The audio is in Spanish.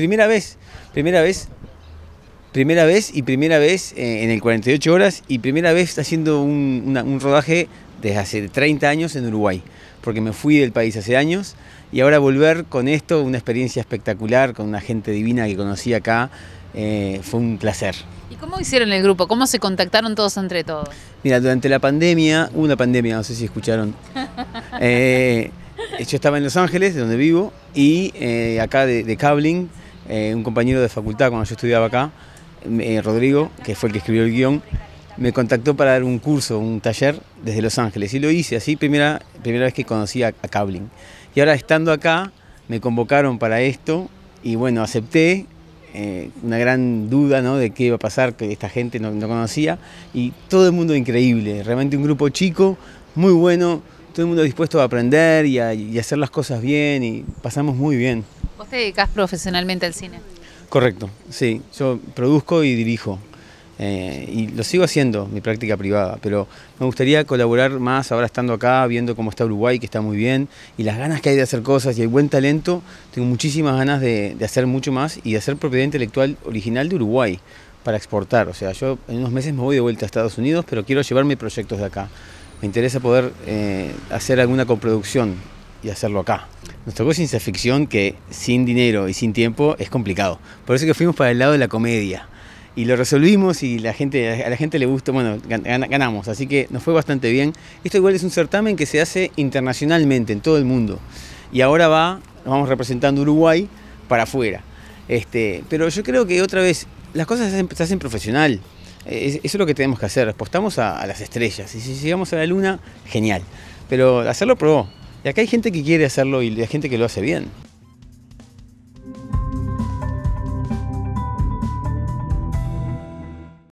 Primera vez, primera vez, primera vez y primera vez eh, en el 48 horas y primera vez haciendo un, rodaje desde hace 30 años en Uruguay, porque me fui del país hace años y ahora volver con esto, una experiencia espectacular, con una gente divina que conocí acá, eh, fue un placer. ¿Y cómo hicieron el grupo? ¿Cómo se contactaron todos entre todos? Mira, durante la pandemia, hubo una pandemia, no sé si escucharon. Eh, yo estaba en Los Ángeles, donde vivo, y acá de, de Cabling eh, un compañero de facultad cuando yo estudiaba acá, eh, Rodrigo, que fue el que escribió el guión, me contactó para dar un curso, un taller desde Los Ángeles. Y lo hice así, primera, primera vez que conocí a, Kabling. Y ahora estando acá, me convocaron para esto y bueno, acepté. Eh, una gran duda ¿no? de qué iba a pasar, que esta gente no, no conocía. Y todo el mundo increíble, realmente un grupo chico, muy bueno, todo el mundo dispuesto a aprender y a, y hacer las cosas bien y pasamos muy bien te dedicas profesionalmente al cine? Correcto, sí. Yo produzco y dirijo. Eh, y lo sigo haciendo, mi práctica privada, pero me gustaría colaborar más ahora estando acá, viendo cómo está Uruguay, que está muy bien, y las ganas que hay de hacer cosas, y el buen talento, tengo muchísimas ganas de, hacer mucho más y de hacer propiedad intelectual original de Uruguay para exportar, o sea, yo en unos meses me voy de vuelta a Estados Unidos, pero quiero llevarme proyectos de acá, me interesa poder eh, hacer alguna coproducción y hacerlo acá. Nos tocó ciencia ficción que sin dinero y sin tiempo es complicado. Por eso que fuimos para el lado de la comedia. Y lo resolvimos y la gente, a la gente le gustó, bueno, ganamos. Así que nos fue bastante bien. Esto igual es un certamen que se hace internacionalmente en todo el mundo. Y ahora va, vamos representando Uruguay para afuera. Este, pero yo creo que otra vez, las cosas se hacen, profesional. Eh, eso es lo que tenemos que hacer. Apostamos a, a las estrellas. Y si llegamos a la luna, genial. Pero hacerlo probó. Y acá hay gente que quiere hacerlo y hay gente que lo hace bien.